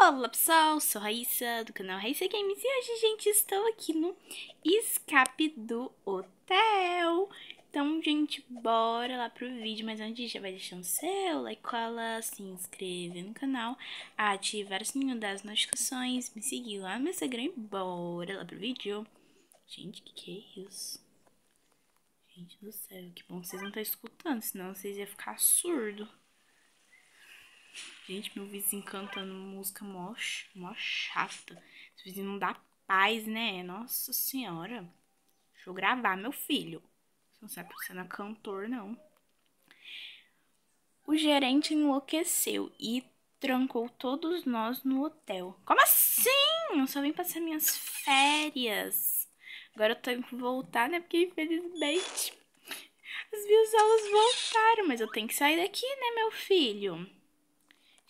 Olá pessoal, sou Raíssa do canal Raíssa Games e hoje, gente, estou aqui no escape do hotel. Então, gente, bora lá pro vídeo, mas antes já vai deixando seu like, cola, se inscrever no canal, ativar o sininho das notificações, me seguir lá no Instagram e bora lá pro vídeo. Gente, que que é isso? Gente do céu, que bom que vocês não estão escutando, senão vocês iam ficar surdo. Gente, meu vizinho cantando música mó, mó chata. Esse vizinho não dá paz, né? Nossa senhora. Deixa eu gravar, meu filho. Você não sabe que você não é cantor, não. O gerente enlouqueceu e trancou todos nós no hotel. Como assim? Eu só vim passar minhas férias. Agora eu tenho que voltar, né? Porque infelizmente as minhas aulas voltaram. Mas eu tenho que sair daqui, né, meu filho?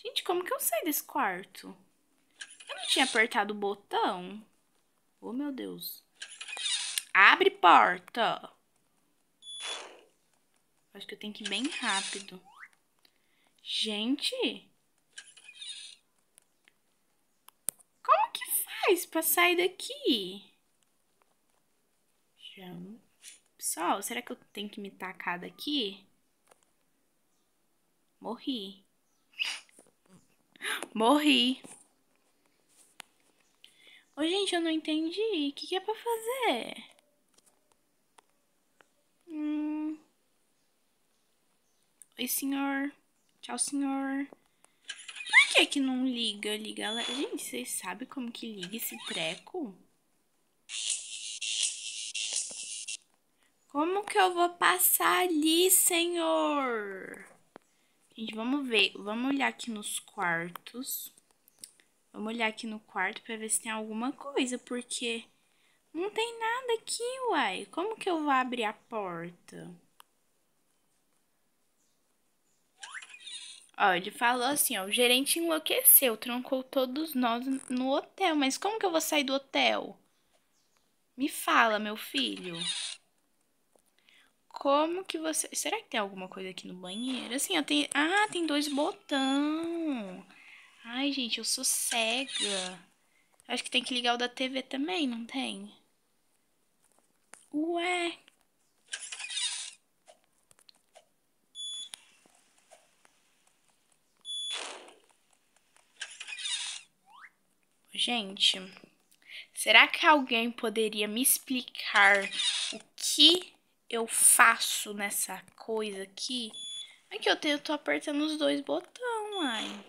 Gente, como que eu saio desse quarto? Eu não tinha apertado o botão. Oh, meu Deus. Abre porta. Acho que eu tenho que ir bem rápido. Gente. Como que faz pra sair daqui? Pessoal, será que eu tenho que me tacar daqui? Morri. Morri. Ô, gente, eu não entendi. O que, que é pra fazer? Hum. Oi, senhor. Tchau, senhor. Por que que não liga? Liga lá. Gente, vocês sabem como que liga esse treco? Como que eu vou passar ali, senhor? Gente, vamos ver. Vamos olhar aqui nos quartos. Vamos olhar aqui no quarto pra ver se tem alguma coisa, porque não tem nada aqui, uai. Como que eu vou abrir a porta? Ó, ele falou assim, ó, o gerente enlouqueceu, trancou todos nós no hotel. Mas como que eu vou sair do hotel? Me fala, meu filho. Como que você... Será que tem alguma coisa aqui no banheiro? Assim, ó, tem... Ah, tem dois botão. Ai, gente, eu sou cega. Acho que tem que ligar o da TV também, não tem? Ué. Gente, será que alguém poderia me explicar o que eu faço nessa coisa aqui é que eu tento apertando os dois botões, ai.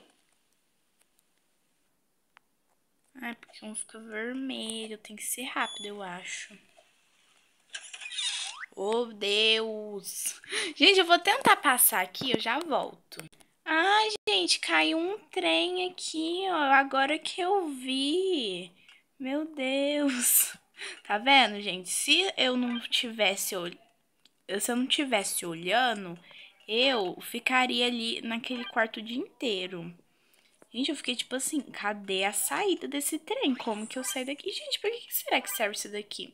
Ai, porque um fica vermelho, tem que ser rápido, eu acho. Oh, Deus! Gente, eu vou tentar passar aqui, eu já volto. Ai, gente, caiu um trem aqui, ó, agora que eu vi. Meu Deus! Tá vendo, gente? Se eu não tivesse olhado se eu não tivesse olhando, eu ficaria ali naquele quarto o dia inteiro. Gente, eu fiquei tipo assim, cadê a saída desse trem? Como que eu saio daqui? Gente, por que será que serve isso daqui?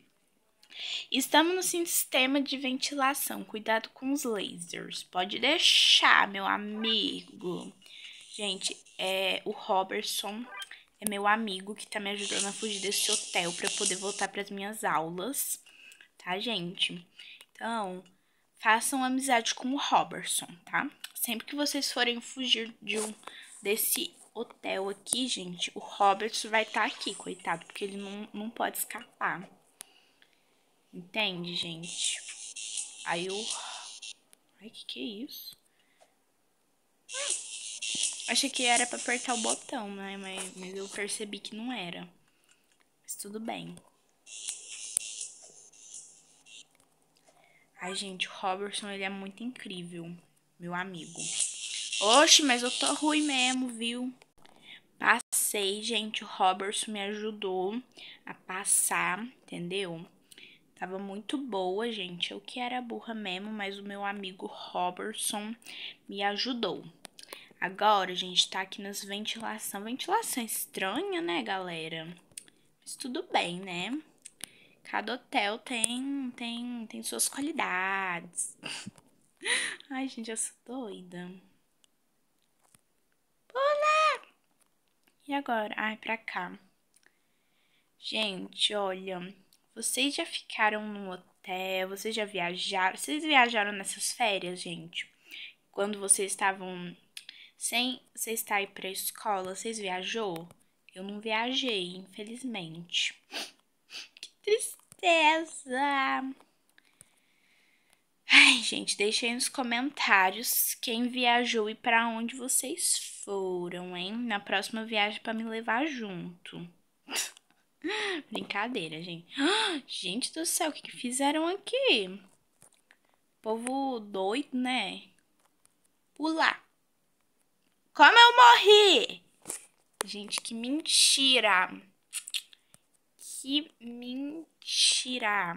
Estamos no sistema de ventilação. Cuidado com os lasers. Pode deixar, meu amigo. Gente, é o Robertson é meu amigo que tá me ajudando a fugir desse hotel para poder voltar para as minhas aulas, tá, gente? Então, façam amizade com o Robertson, tá? Sempre que vocês forem fugir de um desse hotel aqui, gente, o Robertson vai estar tá aqui, coitado, porque ele não, não pode escapar. Entende, gente? Aí o... Ai, que que é isso? Achei que era pra apertar o botão, né? Mas, mas eu percebi que não era. Mas tudo bem. Ai, gente, o Robertson, ele é muito incrível, meu amigo. Oxe, mas eu tô ruim mesmo, viu? Passei, gente, o Robertson me ajudou a passar, entendeu? Tava muito boa, gente. Eu que era burra mesmo, mas o meu amigo Robertson me ajudou. Agora, a gente, tá aqui nas ventilação. Ventilação estranha, né, galera? Mas tudo bem, né? Cada hotel tem, tem, tem suas qualidades. Ai, gente, eu sou doida. Pula! E agora? Ai, pra cá. Gente, olha, vocês já ficaram no hotel, vocês já viajaram, vocês viajaram nessas férias, gente? Quando vocês estavam sem você está aí pra escola, vocês viajou? Eu não viajei, infelizmente tristeza. Ai, gente, deixem nos comentários quem viajou e para onde vocês foram, hein? Na próxima viagem para me levar junto. Brincadeira, gente. gente do céu, o que, que fizeram aqui? Povo doido, né? Pular. Como eu morri? Gente, que mentira. Que mentira.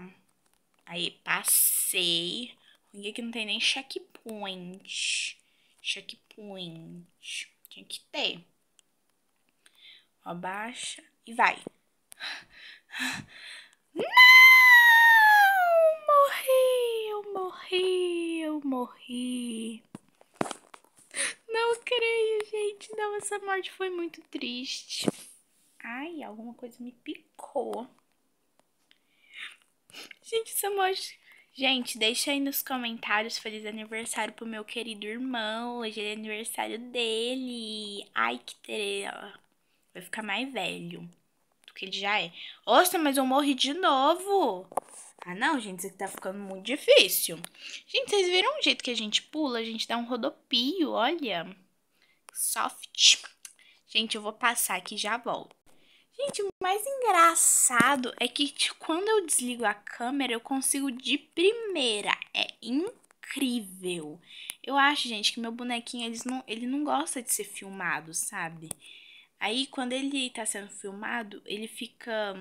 Aí, passei. Ruim é que não tem nem checkpoint. Checkpoint. Tinha que ter. Abaixa e vai. Não! Morri, eu morri, eu morri. Não creio, gente. Não, essa morte foi muito triste. Ai, alguma coisa me picou. Gente, essa emoji... É gente, deixa aí nos comentários feliz aniversário pro meu querido irmão. Hoje é aniversário dele. Ai, que trela. Vai ficar mais velho do que ele já é. Nossa, mas eu morri de novo. Ah, não, gente, isso aqui tá ficando muito difícil. Gente, vocês viram o jeito que a gente pula? A gente dá um rodopio, olha. Soft. Gente, eu vou passar aqui e já volto. Gente, o mais engraçado é que quando eu desligo a câmera, eu consigo de primeira. É incrível. Eu acho, gente, que meu bonequinho eles não, ele não gosta de ser filmado, sabe? Aí quando ele tá sendo filmado, ele fica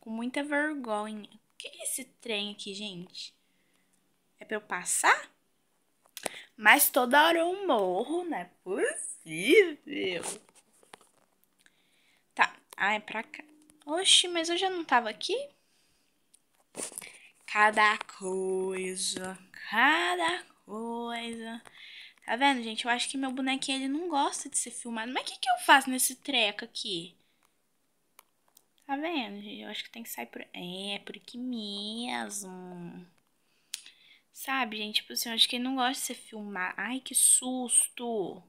com muita vergonha. O que é esse trem aqui, gente? É pra eu passar? Mas toda hora eu morro, não é possível. Ah, é pra cá. Oxi, mas eu já não tava aqui? Cada coisa, cada coisa. Tá vendo, gente? Eu acho que meu bonequinho ele não gosta de ser filmado. Mas o que, que eu faço nesse treco aqui? Tá vendo, gente? Eu acho que tem que sair por... É, por aqui mesmo. Sabe, gente? Tipo assim, eu acho que ele não gosta de ser filmado. Ai, que susto.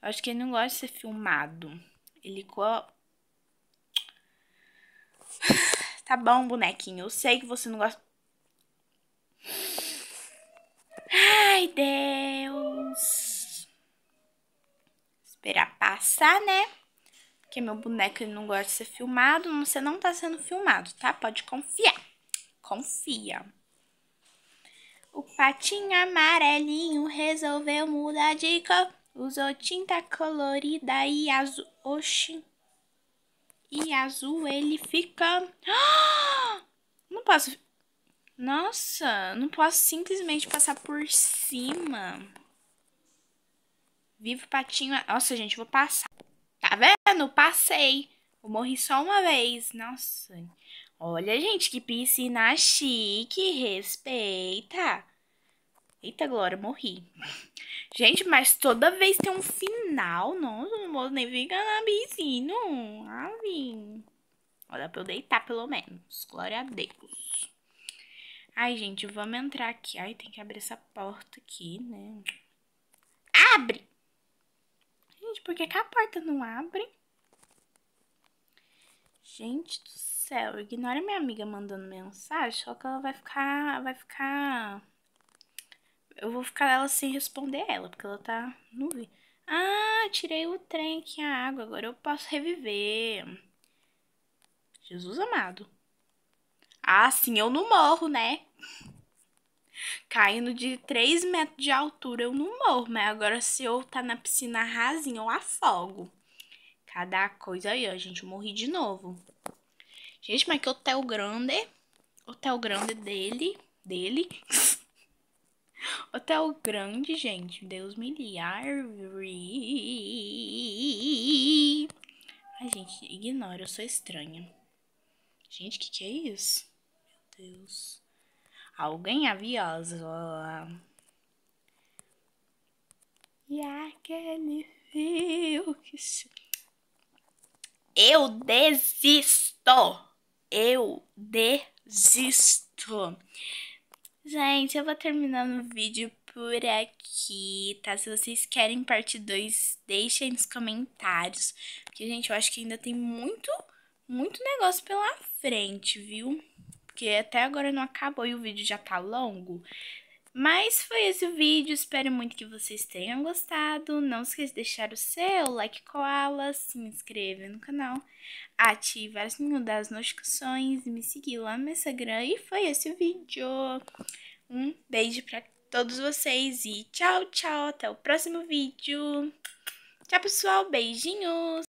Eu acho que ele não gosta de ser filmado. Ele liquor. Tá bom, bonequinho. Eu sei que você não gosta. Ai, Deus. Esperar passar, né? Porque meu boneco ele não gosta de ser filmado. Você não tá sendo filmado, tá? Pode confiar. Confia. O patinho amarelinho resolveu mudar de cor. Usou tinta colorida e azul. Oxi. E azul ele fica... Ah! Não posso... Nossa, não posso simplesmente passar por cima. Vivo patinho... Nossa, gente, vou passar. Tá vendo? Passei. Eu morri só uma vez. Nossa. Olha, gente, que piscina chique. Respeita. Eita, Glória, morri. Gente, mas toda vez tem um final. Nossa, Não vou nem ficar na piscina. Ave. Olha pra eu deitar, pelo menos. Glória a Deus. Ai, gente, vamos entrar aqui. Ai, tem que abrir essa porta aqui, né? Abre! Gente, por que, que a porta não abre? Gente do céu, ignora minha amiga mandando mensagem, só que ela vai ficar. Vai ficar eu vou ficar ela sem responder ela, porque ela tá nuvem. Ah, tirei o trem aqui, a água, agora eu posso reviver. Jesus amado. Ah, sim, eu não morro, né? Caindo de 3 metros de altura, eu não morro, mas agora se eu tá na piscina rasinha, eu afogo. Cada coisa aí, ó, gente, eu morri de novo. Gente, mas que hotel grande, hotel grande dele, dele... Hotel grande, gente. Deus me livre. Ai, gente, ignora, eu sou estranha. Gente, que que é isso? Meu Deus. Alguém é aviosa. E aquele fio que se... Eu desisto. Eu desisto. Gente, eu vou terminando o vídeo por aqui, tá? Se vocês querem parte 2, deixem nos comentários. Porque, gente, eu acho que ainda tem muito, muito negócio pela frente, viu? Porque até agora não acabou e o vídeo já tá longo. Mas foi esse o vídeo, espero muito que vocês tenham gostado. Não esqueça de deixar o seu like koala, se inscrever no canal, ativar o sininho das notificações, me seguir lá no Instagram. E foi esse o vídeo. Um beijo pra todos vocês e tchau, tchau. Até o próximo vídeo. Tchau, pessoal. Beijinhos.